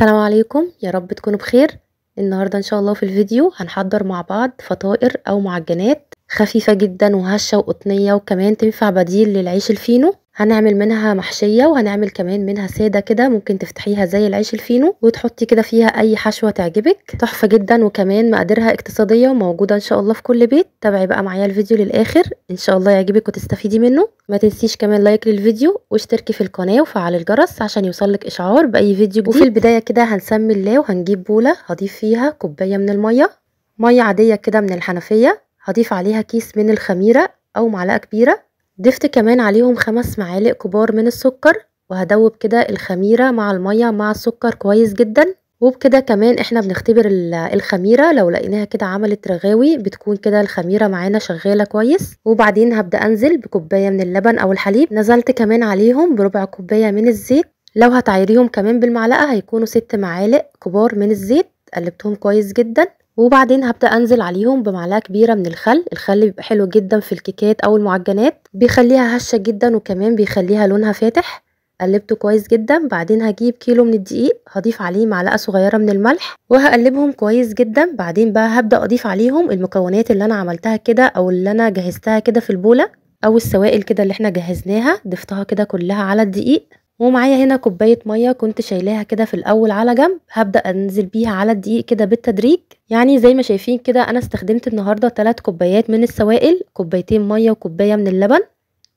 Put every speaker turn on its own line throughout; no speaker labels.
السلام عليكم يا رب تكونوا بخير النهاردة ان شاء الله في الفيديو هنحضر مع بعض فطائر او معجنات خفيفة جدا وهشة وقطنية وكمان تنفع بديل للعيش الفينو هنعمل منها محشية وهنعمل كمان منها سادة كده ممكن تفتحيها زي العيش الفينو وتحطي كده فيها اي حشوة تعجبك تحفة جدا وكمان مقاديرها اقتصادية وموجودة ان شاء الله في كل بيت تابعي بقى معايا الفيديو للاخر ان شاء الله يعجبك وتستفيدي منه ما تنسيش كمان لايك للفيديو واشتركي في القناة وفعل الجرس عشان يوصلك اشعار باي فيديو جديد وفي البداية كده هنسمي الله وهنجيب بولة هضيف فيها كوباية من المية مية عادية كده من الحنفية هضيف عليها كيس من الخميرة او معلقة كبيرة ضفت كمان عليهم خمس معالق كبار من السكر وهدوب كده الخميرة مع المية مع السكر كويس جدا وبكده كمان احنا بنختبر الخميرة لو لقيناها كده عملت رغاوي بتكون كده الخميرة معانا شغالة كويس وبعدين هبدأ انزل بكوباية من اللبن او الحليب نزلت كمان عليهم بربع كوباية من الزيت لو هتعيريهم كمان بالمعلقة هيكونوا ست معالق كبار من الزيت قلبتهم كويس جدا وبعدين هبدأ أنزل عليهم بمعلقة كبيرة من الخل الخل بيبقى حلو جدا في الكيكات أو المعجنات بيخليها هشة جدا وكمان بيخليها لونها فاتح قلبته كويس جدا بعدين هجيب كيلو من الدقيق هضيف عليه معلقه صغيره من الملح وهقلبهم كويس جدا بعدين بقى هبدا اضيف عليهم المكونات اللي انا عملتها كده او اللي انا جهزتها كده في البوله او السوائل كده اللي احنا جهزناها ضفتها كده كلها على الدقيق ومعايا هنا كوباية مية كنت شايلاها كده في الأول على جنب هبدأ أنزل بيها على الدقيق كده بالتدريج يعني زي ما شايفين كده أنا استخدمت النهاردة تلات كوبايات من السوائل كوبايتين مية وكوباية من اللبن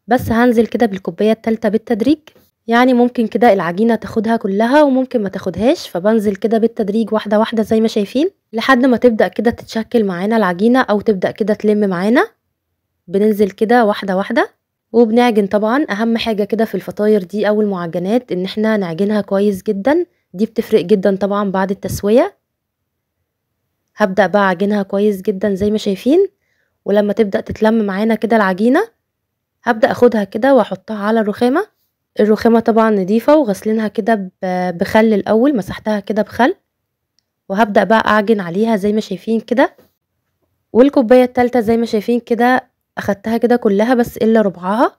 بس هنزل كده بالكوباية التالتة بالتدريج يعني ممكن كده العجينة تاخدها كلها وممكن ما تاخدهاش فبنزل كده بالتدريج واحدة واحدة زي ما شايفين لحد ما تبدأ كده تتشكل معانا العجينة أو تبدأ كده تلم معانا بننزل كده واحدة واحدة وبنعجن طبعا اهم حاجة كده في الفطاير دي او المعجنات ان احنا نعجنها كويس جدا دي بتفرق جدا طبعا بعد التسوية هبدأ بقى اعجنها كويس جدا زي ما شايفين ولما تبدأ تتلم معانا كده العجينة هبدأ اخدها كده واحطها على الرخامة الرخامة طبعا نضيفة وغسلينها كده بخل الاول مسحتها كده بخل وهبدأ بقى اعجن عليها زي ما شايفين كده والكوباية التالتة زي ما شايفين كده أخدتها كده كلها بس إلا ربعها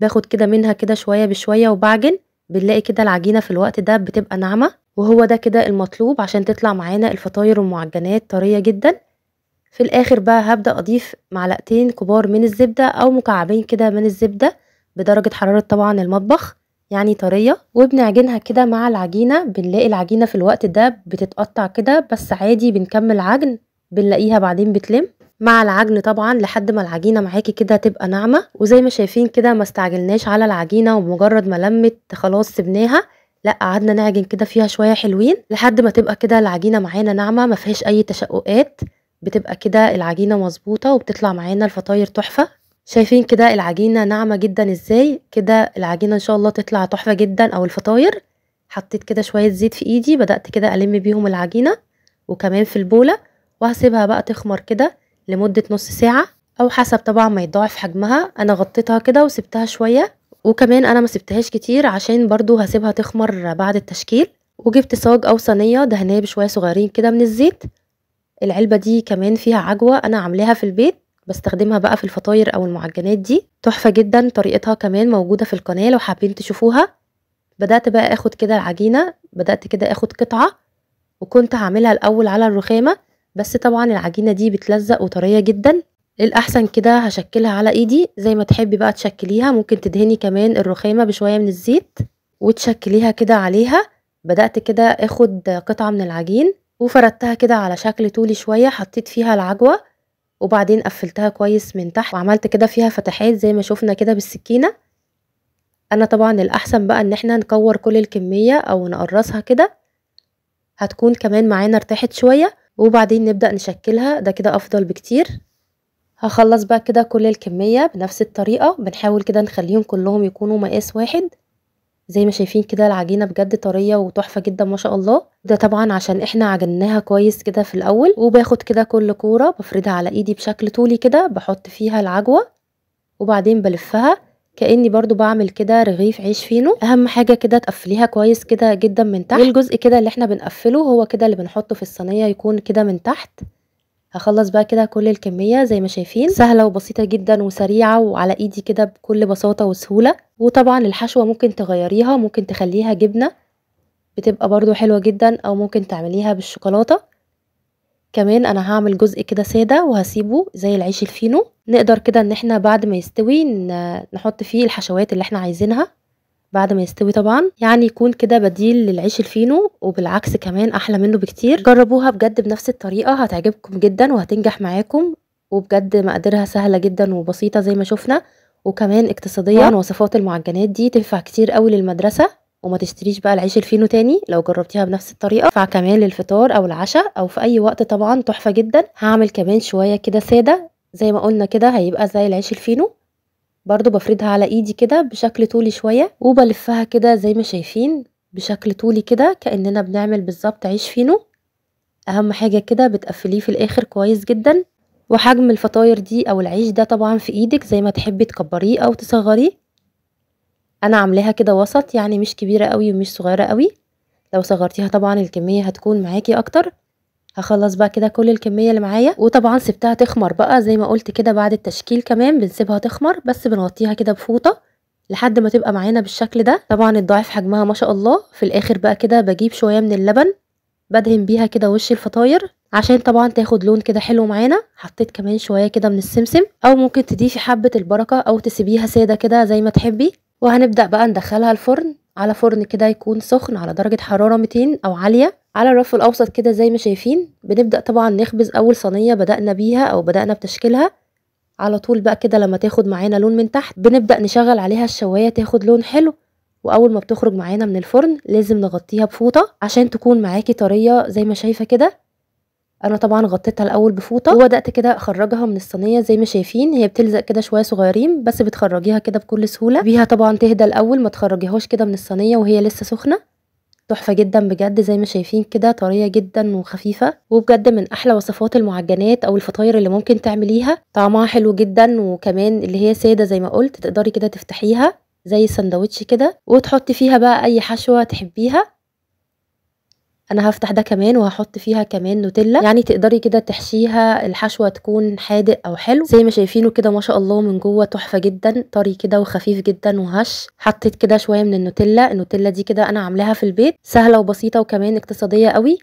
باخد كده منها كده شوية بشوية وبعجن بنلاقي كده العجينة في الوقت ده بتبقى ناعمة وهو ده كده المطلوب عشان تطلع معانا الفطاير والمعجنات طرية جدا في الآخر بقى هبدأ أضيف معلقتين كبار من الزبدة أو مكعبين كده من الزبدة بدرجة حرارة طبعا المطبخ يعني طرية وبنعجنها كده مع العجينة بنلاقي العجينة في الوقت ده بتتقطع كده بس عادي بنكمل عجن بنلاقيها بعدين بتلم مع العجن طبعا لحد ما العجينه معاكي كده تبقى ناعمه وزي ما شايفين كده ما استعجلناش على العجينه ومجرد ما لمت خلاص سبناها لا قعدنا نعجن كده فيها شويه حلوين لحد ما تبقى كده العجينه معانا ناعمه ما فيهاش اي تشققات بتبقى كده العجينه مظبوطه وبتطلع معانا الفطاير تحفه شايفين كده العجينه ناعمه جدا ازاي كده العجينه ان شاء الله تطلع تحفه جدا او الفطاير حطيت كده شويه زيت في ايدي بدات كده الم بيهم العجينه وكمان في البوله وهسيبها بقى تخمر كده لمدة نص ساعة أو حسب طبعا ما يتضاعف حجمها أنا غطيتها كده وسبتها شوية وكمان أنا ما سبتهاش كتير عشان برضو هسيبها تخمر بعد التشكيل وجبت صاج أو صينية دهنية بشوية صغيرين كده من الزيت العلبة دي كمان فيها عجوة أنا عاملاها في البيت بستخدمها بقى في الفطاير أو المعجنات دي تحفة جدا طريقتها كمان موجودة في القناة لو حابين تشوفوها بدأت بقى أخد كده العجينة بدأت كده أخد قطعة وكنت هعملها الأول على الرخامة بس طبعا العجينة دي بتلزق وطرية جدا الأحسن كده هشكلها على إيدي زي ما تحبي بقى تشكليها ممكن تدهني كمان الرخامة بشوية من الزيت وتشكليها كده عليها بدأت كده اخد قطعة من العجين وفردتها كده على شكل طولي شوية حطيت فيها العجوة وبعدين قفلتها كويس من تحت وعملت كده فيها فتحات زي ما شفنا كده بالسكينة أنا طبعا الأحسن بقى إن احنا نكور كل الكمية أو نقرصها كده هتكون كمان معانا ارتاحت شوية وبعدين نبدأ نشكلها ده كده أفضل بكتير هخلص بقى كده كل الكمية بنفس الطريقة بنحاول كده نخليهم كلهم يكونوا مقاس واحد زي ما شايفين كده العجينة بجد طرية وتحفة جدا ما شاء الله ده طبعا عشان احنا عجناها كويس كده في الأول وباخد كده كل كورة بفردها على ايدي بشكل طولي كده بحط فيها العجوة وبعدين بلفها كاني برضو بعمل كده رغيف عيش فينو اهم حاجه كده تقفليها كويس كده جدا من تحت والجزء كده اللي احنا بنقفله هو كده اللي بنحطه في الصينيه يكون كده من تحت هخلص بقى كده كل الكميه زي ما شايفين سهله وبسيطه جدا وسريعه وعلى ايدي كده بكل بساطه وسهوله وطبعا الحشوه ممكن تغيريها ممكن تخليها جبنه بتبقى برضو حلوه جدا او ممكن تعمليها بالشوكولاته كمان انا هعمل جزء كده ساده وهسيبه زي العيش الفينو نقدر كده ان احنا بعد ما يستوي نحط فيه الحشوات اللي احنا عايزينها بعد ما يستوي طبعا يعني يكون كده بديل للعيش الفينو وبالعكس كمان احلى منه بكتير جربوها بجد بنفس الطريقه هتعجبكم جدا وهتنجح معاكم وبجد مقاديرها سهله جدا وبسيطه زي ما شفنا وكمان اقتصاديا وصفات المعجنات دي تنفع كتير قوي للمدرسه وما تشتريش بقى العيش الفينو تاني لو جربتيها بنفس الطريقه كمان للفطار او العشاء او في اي وقت طبعا تحفه جدا هعمل كمان شويه كده ساده زي ما قلنا كده هيبقى زي العيش الفينو برضو بفردها على ايدي كده بشكل طولي شويه وبلفها كده زي ما شايفين بشكل طولي كده كاننا بنعمل بالظبط عيش فينو اهم حاجه كده بتقفليه في الاخر كويس جدا وحجم الفطاير دي او العيش ده طبعا في ايدك زي ما تحبي تكبريه او تصغريه انا عاملاها كده وسط يعني مش كبيره قوي ومش صغيره قوي لو صغرتيها طبعا الكميه هتكون معاكي اكتر هخلص بقى كده كل الكميه اللي معايا وطبعا سبتها تخمر بقى زي ما قلت كده بعد التشكيل كمان بنسيبها تخمر بس بنغطيها كده بفوطه لحد ما تبقى معانا بالشكل ده طبعا الضعف حجمها ما شاء الله في الاخر بقى كده بجيب شويه من اللبن بدهن بيها كده وش الفطاير عشان طبعا تاخد لون كده حلو معانا حطيت كمان شويه كده من السمسم او ممكن تضيفي حبه البركه او تسيبيها ساده كده زي ما تحبي وهنبدأ بقى ندخلها الفرن على فرن كده يكون سخن على درجة حرارة 200 أو عالية على الرف الأوسط كده زي ما شايفين بنبدأ طبعا نخبز أول صينية بدأنا بيها أو بدأنا بتشكيلها على طول بقى كده لما تاخد معانا لون من تحت بنبدأ نشغل عليها الشواية تاخد لون حلو وأول ما بتخرج معانا من الفرن لازم نغطيها بفوطة عشان تكون معاكي طرية زي ما شايفة كده انا طبعا غطيتها الاول بفوطه وبدات كده اخرجها من الصينيه زي ما شايفين هي بتلزق كده شويه صغيرين بس بتخرجيها كده بكل سهوله بيها طبعا تهدى الاول ما تخرجيهاش كده من الصينيه وهي لسه سخنه تحفه جدا بجد زي ما شايفين كده طريه جدا وخفيفه وبجد من احلى وصفات المعجنات او الفطاير اللي ممكن تعمليها طعمها حلو جدا وكمان اللي هي ساده زي ما قلت تقدري كده تفتحيها زي السندوتش كده وتحطي فيها بقى اي حشوه تحبيها انا هفتح ده كمان وهحط فيها كمان نوتيلا يعني تقدري كده تحشيها الحشوه تكون حادق او حلو زي ما شايفينه كده ما شاء الله من جوه تحفه جدا طري كده وخفيف جدا وهش حطيت كده شويه من النوتيلا النوتيلا دي كده انا عاملاها في البيت سهله وبسيطه وكمان اقتصاديه قوي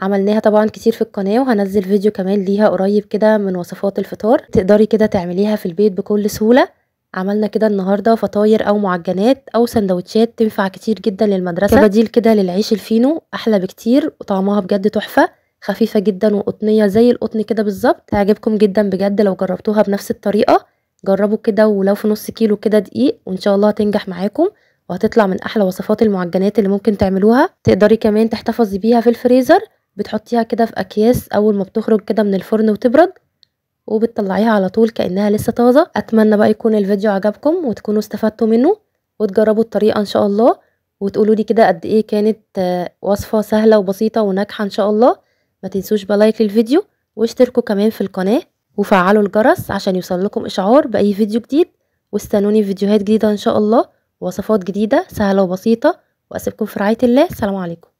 عملناها طبعا كتير في القناة وهنزل فيديو كمان ليها قريب كده من وصفات الفطار تقدري كده تعمليها في البيت بكل سهولة عملنا كده النهارده فطاير او معجنات او سندوتشات تنفع كتير جدا للمدرسه كبديل كده للعيش الفينو احلى بكتير وطعمها بجد تحفه خفيفه جدا وقطنيه زي القطن كده بالظبط تعجبكم جدا بجد لو جربتوها بنفس الطريقه جربوا كده ولو في نص كيلو كده دقيق وان شاء الله هتنجح معاكم وهتطلع من احلى وصفات المعجنات اللي ممكن تعملوها تقدري كمان تحتفظي بيها في الفريزر بتحطيها كده في اكياس اول ما بتخرج كده من الفرن وتبرد وبتطلعيها على طول كانها لسه طازه اتمنى بقى يكون الفيديو عجبكم وتكونوا استفدتوا منه وتجربوا الطريقه ان شاء الله وتقولوا لي كده قد ايه كانت آه، وصفه سهله وبسيطه وناجحه ان شاء الله ما تنسوش بلايك للفيديو واشتركوا كمان في القناه وفعلوا الجرس عشان يوصل لكم اشعار باي فيديو جديد واستنوني في فيديوهات جديده ان شاء الله وصفات جديده سهله وبسيطه واسيبكم في رعايه الله سلام عليكم